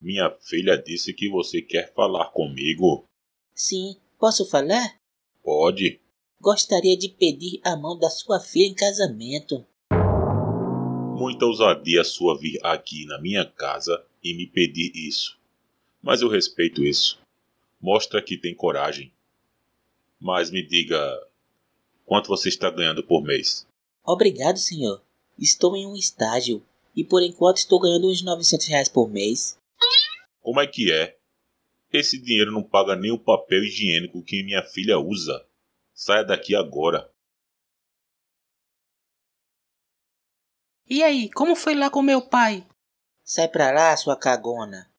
Minha filha disse que você quer falar comigo. Sim, posso falar? Pode. Gostaria de pedir a mão da sua filha em casamento. Muita ousadia sua vir aqui na minha casa e me pedir isso. Mas eu respeito isso. Mostra que tem coragem. Mas me diga, quanto você está ganhando por mês? Obrigado, senhor. Estou em um estágio e por enquanto estou ganhando uns 900 reais por mês. Como é que é? Esse dinheiro não paga nem o papel higiênico que minha filha usa. Saia daqui agora. E aí, como foi lá com meu pai? Sai pra lá, sua cagona.